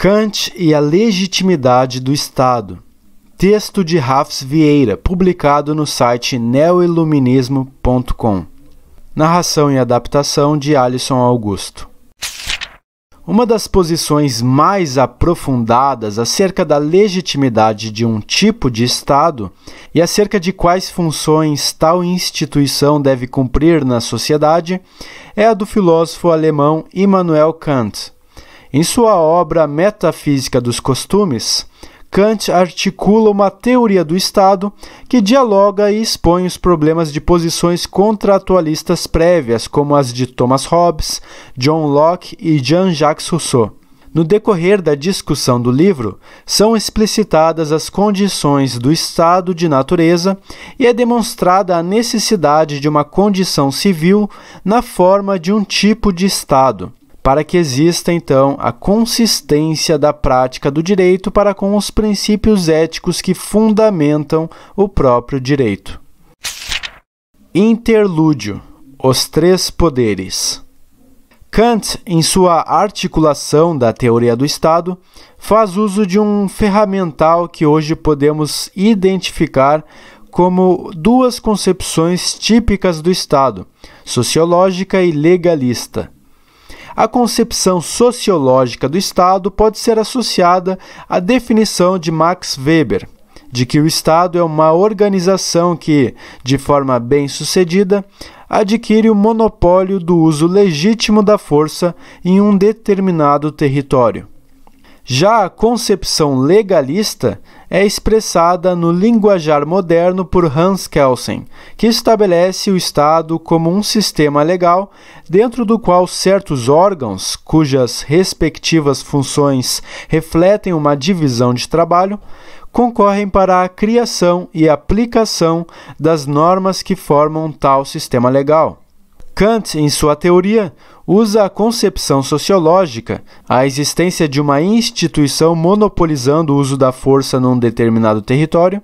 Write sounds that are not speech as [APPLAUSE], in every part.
Kant e a legitimidade do Estado. Texto de Rafs Vieira, publicado no site neoiluminismo.com. Narração e adaptação de Alison Augusto. Uma das posições mais aprofundadas acerca da legitimidade de um tipo de Estado e acerca de quais funções tal instituição deve cumprir na sociedade é a do filósofo alemão Immanuel Kant. Em sua obra Metafísica dos Costumes, Kant articula uma teoria do Estado que dialoga e expõe os problemas de posições contratualistas prévias, como as de Thomas Hobbes, John Locke e Jean-Jacques Rousseau. No decorrer da discussão do livro, são explicitadas as condições do estado de natureza e é demonstrada a necessidade de uma condição civil na forma de um tipo de estado, para que exista então a consistência da prática do direito para com os princípios éticos que fundamentam o próprio direito. Interlúdio: Os Três Poderes. Kant, em sua articulação da teoria do Estado, faz uso de um ferramental que hoje podemos identificar como duas concepções típicas do Estado, sociológica e legalista a concepção sociológica do Estado pode ser associada à definição de Max Weber, de que o Estado é uma organização que, de forma bem-sucedida, adquire o monopólio do uso legítimo da força em um determinado território. Já a concepção legalista é expressada no linguajar moderno por Hans Kelsen, que estabelece o Estado como um sistema legal dentro do qual certos órgãos, cujas respectivas funções refletem uma divisão de trabalho, concorrem para a criação e aplicação das normas que formam tal sistema legal. Kant, em sua teoria, usa a concepção sociológica, a existência de uma instituição monopolizando o uso da força num determinado território,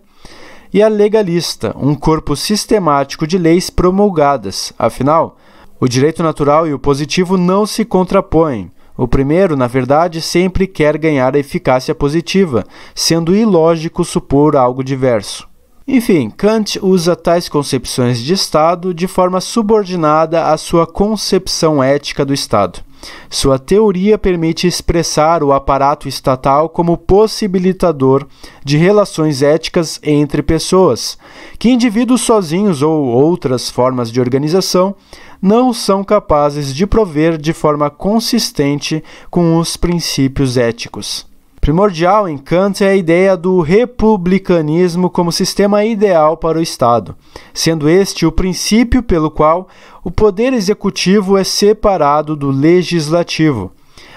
e a legalista, um corpo sistemático de leis promulgadas. Afinal, o direito natural e o positivo não se contrapõem. O primeiro, na verdade, sempre quer ganhar a eficácia positiva, sendo ilógico supor algo diverso. Enfim, Kant usa tais concepções de Estado de forma subordinada à sua concepção ética do Estado. Sua teoria permite expressar o aparato estatal como possibilitador de relações éticas entre pessoas, que indivíduos sozinhos ou outras formas de organização não são capazes de prover de forma consistente com os princípios éticos. Primordial em Kant é a ideia do republicanismo como sistema ideal para o Estado, sendo este o princípio pelo qual o poder executivo é separado do legislativo.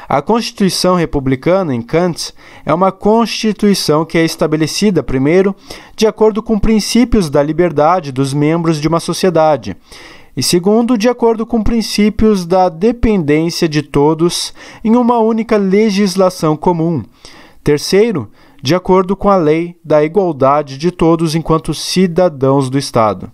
A Constituição Republicana, em Kant, é uma constituição que é estabelecida, primeiro, de acordo com princípios da liberdade dos membros de uma sociedade, e segundo, de acordo com princípios da dependência de todos em uma única legislação comum. Terceiro, de acordo com a lei da igualdade de todos enquanto cidadãos do Estado.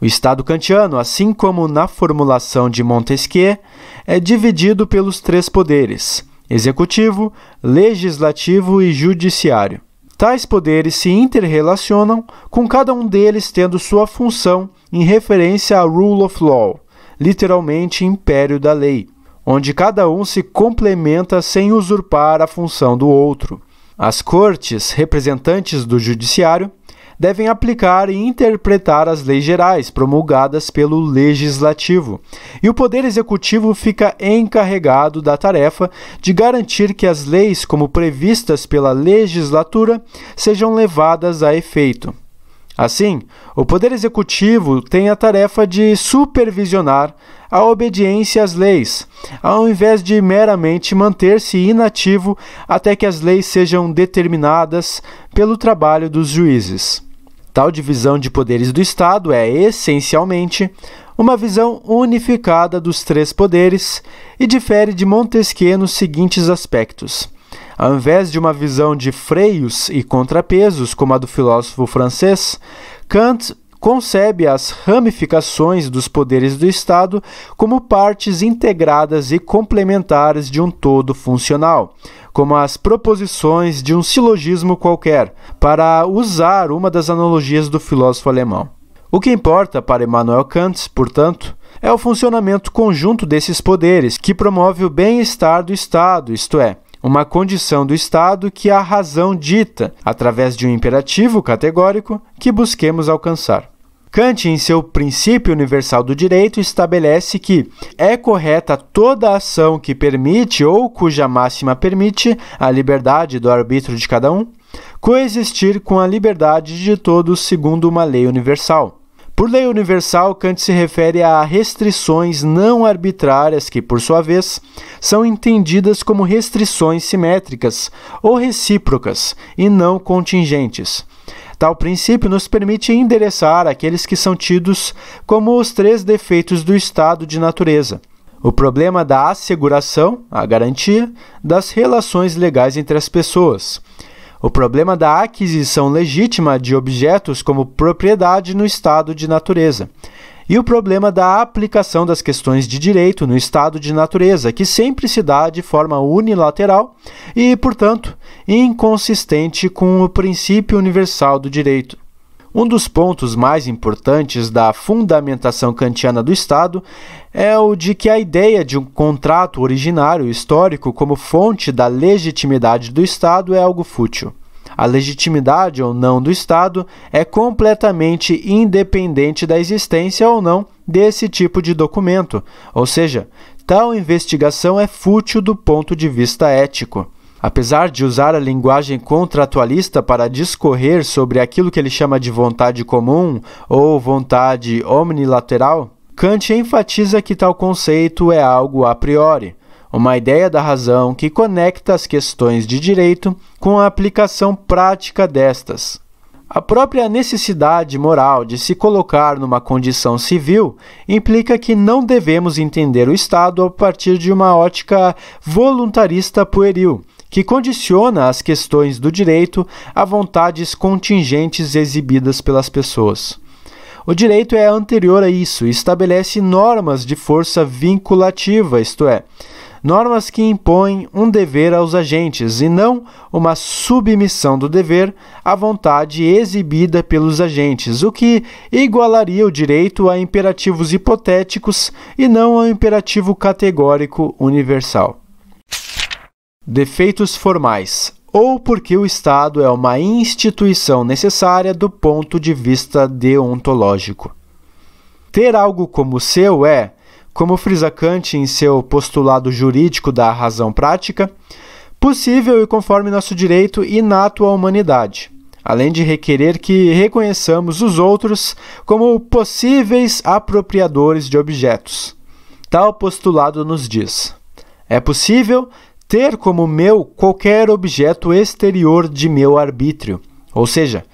O Estado kantiano, assim como na formulação de Montesquieu, é dividido pelos três poderes: executivo, legislativo e judiciário. Tais poderes se interrelacionam, com cada um deles tendo sua função em referência à rule of law, literalmente império da lei, onde cada um se complementa sem usurpar a função do outro. As cortes, representantes do judiciário, devem aplicar e interpretar as leis gerais promulgadas pelo Legislativo, e o Poder Executivo fica encarregado da tarefa de garantir que as leis, como previstas pela legislatura, sejam levadas a efeito. Assim, o Poder Executivo tem a tarefa de supervisionar a obediência às leis, ao invés de meramente manter-se inativo até que as leis sejam determinadas pelo trabalho dos juízes. Tal divisão de poderes do Estado é, essencialmente, uma visão unificada dos três poderes e difere de Montesquieu nos seguintes aspectos. Ao invés de uma visão de freios e contrapesos, como a do filósofo francês, Kant concebe as ramificações dos poderes do Estado como partes integradas e complementares de um todo funcional, como as proposições de um silogismo qualquer, para usar uma das analogias do filósofo alemão. O que importa para Immanuel Kant, portanto, é o funcionamento conjunto desses poderes que promove o bem-estar do Estado, isto é, uma condição do Estado que é a razão dita, através de um imperativo categórico que busquemos alcançar. Kant, em seu princípio universal do direito, estabelece que é correta toda ação que permite ou cuja máxima permite a liberdade do arbítrio de cada um coexistir com a liberdade de todos segundo uma lei universal. Por lei universal, Kant se refere a restrições não arbitrárias que, por sua vez, são entendidas como restrições simétricas ou recíprocas e não contingentes. Tal princípio nos permite endereçar aqueles que são tidos como os três defeitos do estado de natureza: o problema da asseguração, a garantia, das relações legais entre as pessoas o problema da aquisição legítima de objetos como propriedade no estado de natureza. E o problema da aplicação das questões de direito no estado de natureza, que sempre se dá de forma unilateral e, portanto, inconsistente com o princípio universal do direito. Um dos pontos mais importantes da fundamentação kantiana do Estado é o de que a ideia de um contrato originário histórico como fonte da legitimidade do Estado é algo fútil. A legitimidade ou não do Estado é completamente independente da existência ou não desse tipo de documento, ou seja, tal investigação é fútil do ponto de vista ético. Apesar de usar a linguagem contratualista para discorrer sobre aquilo que ele chama de vontade comum ou vontade omnilateral, Kant enfatiza que tal conceito é algo a priori, uma ideia da razão que conecta as questões de direito com a aplicação prática destas. A própria necessidade moral de se colocar numa condição civil implica que não devemos entender o Estado a partir de uma ótica voluntarista pueril, que condiciona as questões do direito a vontades contingentes exibidas pelas pessoas. O direito é anterior a isso e estabelece normas de força vinculativa, isto é, normas que impõem um dever aos agentes e não uma submissão do dever à vontade exibida pelos agentes, o que igualaria o direito a imperativos hipotéticos e não a imperativo categórico universal. Defeitos formais ou porque o Estado é uma instituição necessária do ponto de vista deontológico. Ter algo como seu é, como frisa Kant em seu postulado jurídico da razão prática, possível e conforme nosso direito inato à humanidade, além de requerer que reconheçamos os outros como possíveis apropriadores de objetos. Tal postulado nos diz: é possível ter como meu qualquer objeto exterior de meu arbítrio. Ou seja,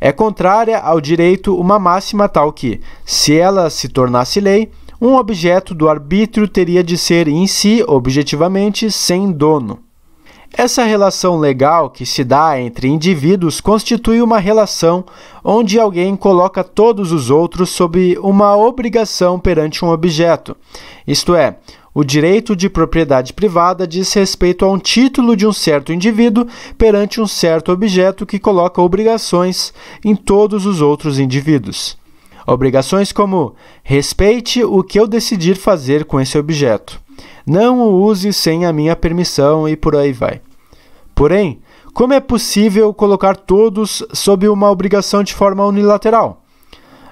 é contrária ao direito uma máxima tal que, se ela se tornasse lei, um objeto do arbítrio teria de ser em si, objetivamente, sem dono. Essa relação legal que se dá entre indivíduos constitui uma relação onde alguém coloca todos os outros sob uma obrigação perante um objeto, isto é, o direito de propriedade privada diz respeito a um título de um certo indivíduo perante um certo objeto que coloca obrigações em todos os outros indivíduos. Obrigações como respeite o que eu decidir fazer com esse objeto, não o use sem a minha permissão e por aí vai. Porém, como é possível colocar todos sob uma obrigação de forma unilateral?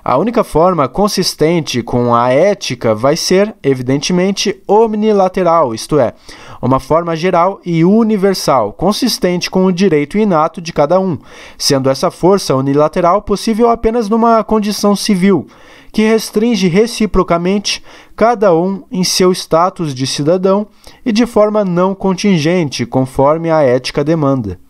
A única forma consistente com a ética vai ser, evidentemente, omnilateral, isto é, uma forma geral e universal, consistente com o direito inato de cada um, sendo essa força unilateral possível apenas numa condição civil, que restringe reciprocamente cada um em seu status de cidadão e de forma não contingente, conforme a ética demanda.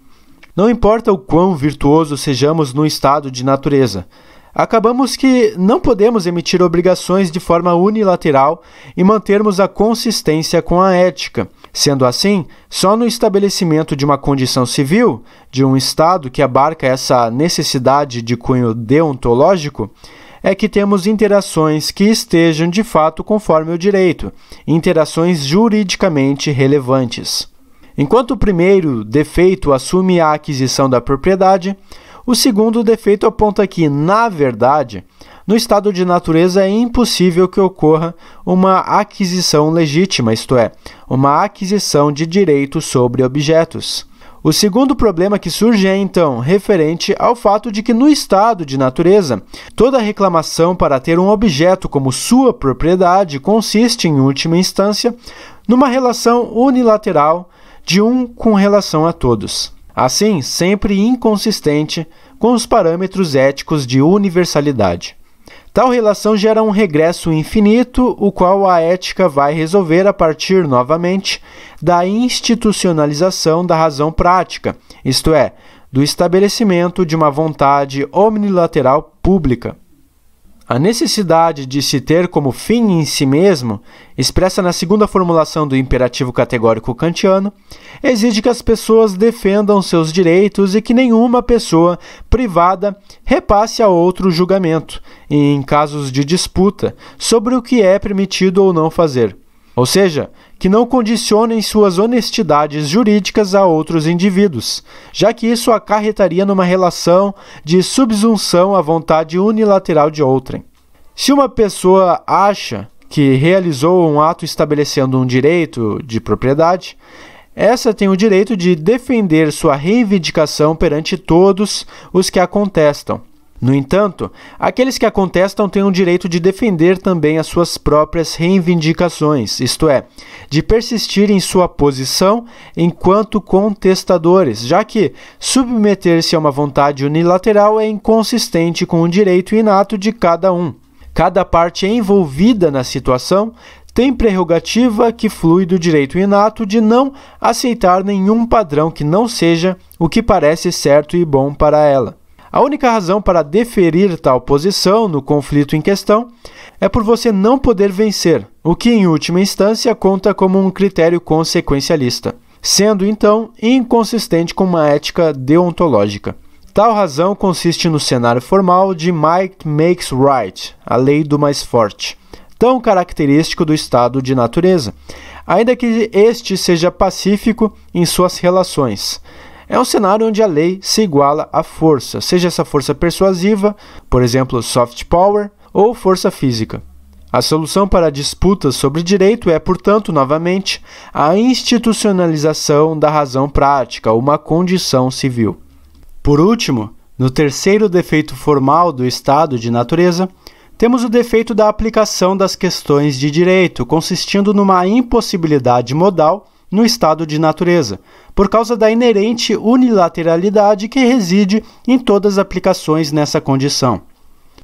Não importa o quão virtuoso sejamos no estado de natureza, Acabamos que não podemos emitir obrigações de forma unilateral e mantermos a consistência com a ética. Sendo assim, só no estabelecimento de uma condição civil, de um Estado que abarca essa necessidade de cunho deontológico, é que temos interações que estejam de fato conforme o direito, interações juridicamente relevantes. Enquanto o primeiro defeito assume a aquisição da propriedade, o segundo defeito aponta que, na verdade, no estado de natureza é impossível que ocorra uma aquisição legítima, isto é, uma aquisição de direito sobre objetos. O segundo problema que surge é então referente ao fato de que, no estado de natureza, toda reclamação para ter um objeto como sua propriedade consiste, em última instância, numa relação unilateral de um com relação a todos assim sempre inconsistente com os parâmetros éticos de universalidade. Tal relação gera um regresso infinito, o qual a ética vai resolver a partir novamente da institucionalização da razão prática, isto é, do estabelecimento de uma vontade omnilateral pública. A necessidade de se ter como fim em si mesmo, expressa na segunda formulação do imperativo categórico kantiano, exige que as pessoas defendam seus direitos e que nenhuma pessoa privada repasse a outro julgamento, em casos de disputa, sobre o que é permitido ou não fazer ou seja, que não condicionem suas honestidades jurídicas a outros indivíduos, já que isso acarretaria numa relação de subsunção à vontade unilateral de outrem. Se uma pessoa acha que realizou um ato estabelecendo um direito de propriedade, essa tem o direito de defender sua reivindicação perante todos os que a contestam no entanto, aqueles que a contestam têm o direito de defender também as suas próprias reivindicações, isto é, de persistir em sua posição enquanto contestadores, já que submeter-se a uma vontade unilateral é inconsistente com o direito inato de cada um. Cada parte envolvida na situação tem prerrogativa que flui do direito inato de não aceitar nenhum padrão que não seja o que parece certo e bom para ela. A única razão para deferir tal posição no conflito em questão é por você não poder vencer, o que em última instância conta como um critério consequencialista, sendo então inconsistente com uma ética deontológica. Tal razão consiste no cenário formal de Might Makes Right, a lei do mais forte, tão característico do estado de natureza, ainda que este seja pacífico em suas relações é um cenário onde a lei se iguala à força, seja essa força persuasiva, por exemplo, soft power, ou força física. A solução para disputas sobre direito é, portanto, novamente, a institucionalização da razão prática, uma condição civil. Por último, no terceiro defeito formal do estado de natureza, temos o defeito da aplicação das questões de direito, consistindo numa impossibilidade modal no estado de natureza, por causa da inerente unilateralidade que reside em todas as aplicações nessa condição.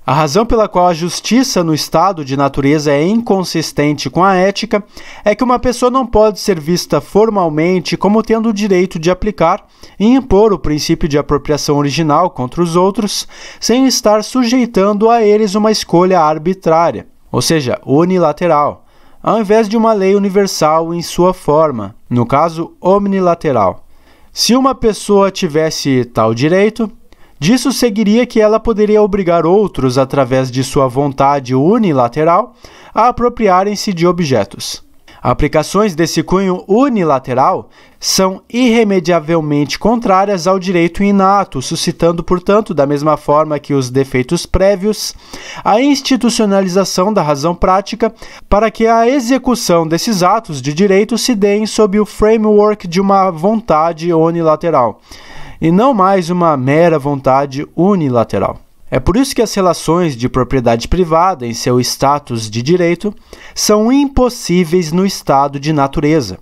A razão pela qual a justiça no estado de natureza é inconsistente com a ética é que uma pessoa não pode ser vista formalmente como tendo o direito de aplicar e impor o princípio de apropriação original contra os outros, sem estar sujeitando a eles uma escolha arbitrária, ou seja, unilateral ao invés de uma lei universal em sua forma, no caso omnilateral. Se uma pessoa tivesse tal direito, disso seguiria que ela poderia obrigar outros, através de sua vontade unilateral, a apropriarem-se de objetos. Aplicações desse cunho unilateral são irremediavelmente contrárias ao direito inato, suscitando, portanto, da mesma forma que os defeitos prévios, a institucionalização da razão prática para que a execução desses atos de direito se deem sob o framework de uma vontade unilateral, e não mais uma mera vontade unilateral. É por isso que as relações de propriedade privada, em seu status de direito, são impossíveis no estado de natureza.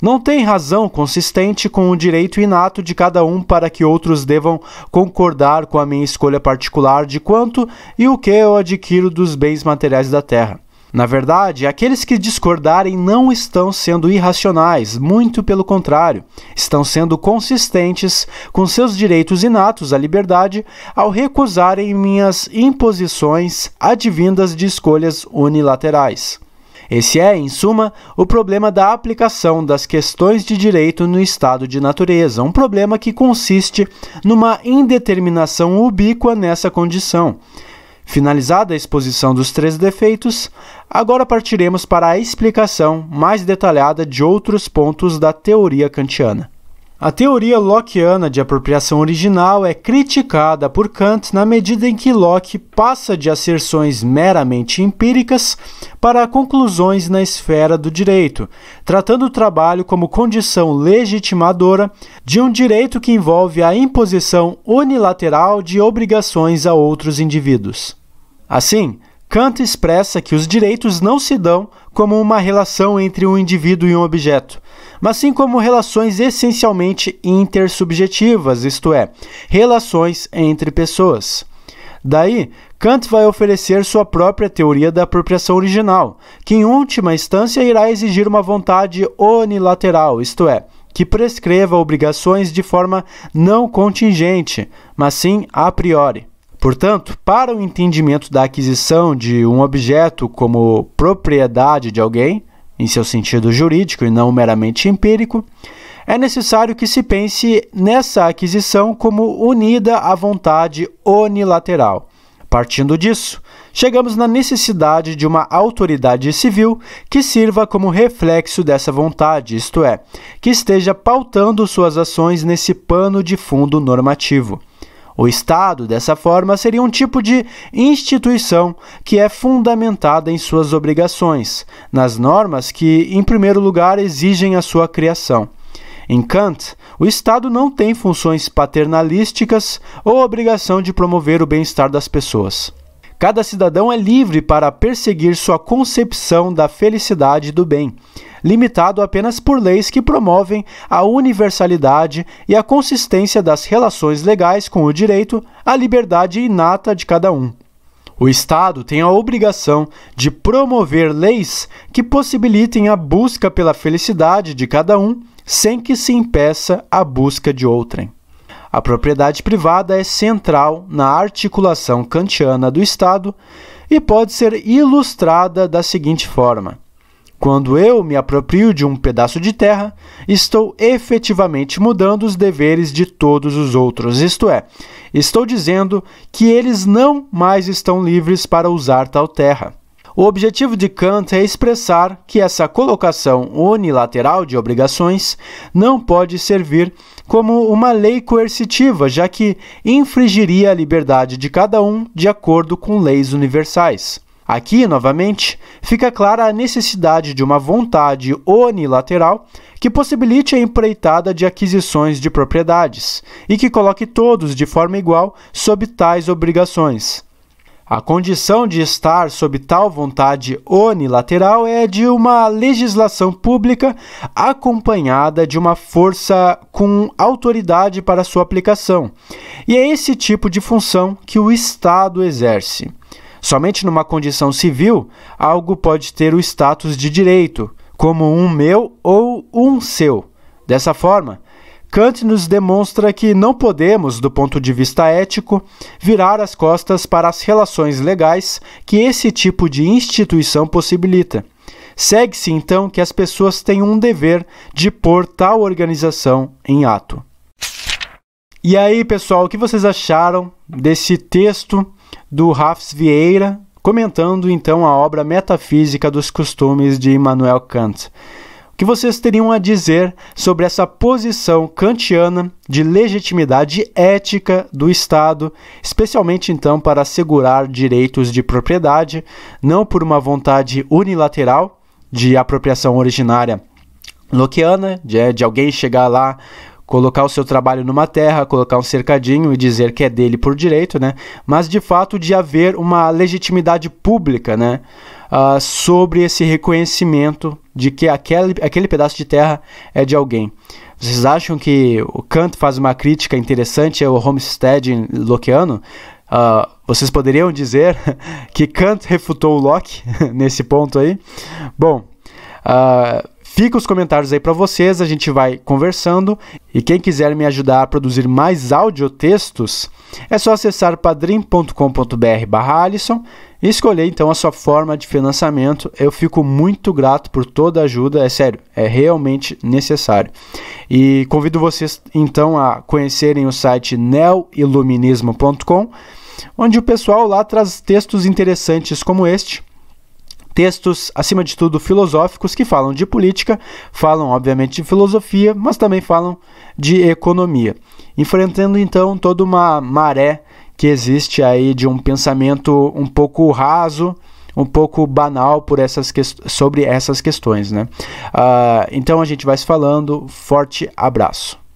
Não tem razão consistente com o direito inato de cada um para que outros devam concordar com a minha escolha particular de quanto e o que eu adquiro dos bens materiais da terra. Na verdade, aqueles que discordarem não estão sendo irracionais, muito pelo contrário, estão sendo consistentes com seus direitos inatos à liberdade ao recusarem minhas imposições advindas de escolhas unilaterais. Esse é, em suma, o problema da aplicação das questões de direito no estado de natureza, um problema que consiste numa indeterminação ubíqua nessa condição. Finalizada a exposição dos três defeitos, agora partiremos para a explicação mais detalhada de outros pontos da teoria kantiana. A teoria lockeana de apropriação original é criticada por Kant na medida em que Locke passa de asserções meramente empíricas para conclusões na esfera do direito, tratando o trabalho como condição legitimadora de um direito que envolve a imposição unilateral de obrigações a outros indivíduos. Assim, Kant expressa que os direitos não se dão como uma relação entre um indivíduo e um objeto, mas sim como relações essencialmente intersubjetivas, isto é, relações entre pessoas. Daí, Kant vai oferecer sua própria teoria da apropriação original, que em última instância irá exigir uma vontade unilateral, isto é, que prescreva obrigações de forma não contingente, mas sim a priori. Portanto, para o entendimento da aquisição de um objeto como propriedade de alguém, em seu sentido jurídico e não meramente empírico, é necessário que se pense nessa aquisição como unida à vontade unilateral. Partindo disso, chegamos na necessidade de uma autoridade civil que sirva como reflexo dessa vontade, isto é, que esteja pautando suas ações nesse pano de fundo normativo. O Estado, dessa forma, seria um tipo de instituição que é fundamentada em suas obrigações, nas normas que, em primeiro lugar, exigem a sua criação. Em Kant, o Estado não tem funções paternalísticas ou obrigação de promover o bem-estar das pessoas. Cada cidadão é livre para perseguir sua concepção da felicidade e do bem, limitado apenas por leis que promovem a universalidade e a consistência das relações legais com o direito à liberdade inata de cada um. O Estado tem a obrigação de promover leis que possibilitem a busca pela felicidade de cada um sem que se impeça a busca de outrem. A propriedade privada é central na articulação kantiana do Estado e pode ser ilustrada da seguinte forma quando eu me aproprio de um pedaço de terra, estou efetivamente mudando os deveres de todos os outros, isto é, estou dizendo que eles não mais estão livres para usar tal terra. O objetivo de Kant é expressar que essa colocação unilateral de obrigações não pode servir como uma lei coercitiva, já que infringiria a liberdade de cada um de acordo com leis universais. Aqui, novamente, fica clara a necessidade de uma vontade unilateral que possibilite a empreitada de aquisições de propriedades e que coloque todos de forma igual sob tais obrigações. A condição de estar sob tal vontade unilateral é de uma legislação pública acompanhada de uma força com autoridade para sua aplicação. E é esse tipo de função que o Estado exerce. Somente numa condição civil, algo pode ter o status de direito, como um meu ou um seu. Dessa forma, Kant nos demonstra que não podemos, do ponto de vista ético, virar as costas para as relações legais que esse tipo de instituição possibilita. Segue-se então que as pessoas têm um dever de pôr tal organização em ato. E aí, pessoal, o que vocês acharam desse texto? do Rafs Vieira, comentando então a obra Metafísica dos Costumes de Immanuel Kant. O que vocês teriam a dizer sobre essa posição kantiana de legitimidade ética do Estado, especialmente então para assegurar direitos de propriedade, não por uma vontade unilateral de apropriação originária loquiana, de, de alguém chegar lá colocar o seu trabalho numa terra, colocar um cercadinho e dizer que é dele por direito, né? Mas de fato de haver uma legitimidade pública, né? Uh, sobre esse reconhecimento de que aquele, aquele pedaço de terra é de alguém. Vocês acham que o Kant faz uma crítica interessante ao homesteading loquiano? Uh, ah, vocês poderiam dizer [LAUGHS] que Kant refutou o Locke [LAUGHS] nesse ponto aí? Bom, uh, Fica os comentários aí para vocês, a gente vai conversando. E quem quiser me ajudar a produzir mais audiotextos, é só acessar padrimcombr alisson e escolher então a sua forma de financiamento. Eu fico muito grato por toda a ajuda, é sério, é realmente necessário. E convido vocês então a conhecerem o site neoiluminismo.com, onde o pessoal lá traz textos interessantes como este textos, acima de tudo, filosóficos que falam de política, falam, obviamente, de filosofia, mas também falam de economia. Enfrentando então toda uma maré que existe aí de um pensamento um pouco raso, um pouco banal por essas que... sobre essas questões. Né? Uh, então a gente vai se falando. Forte abraço.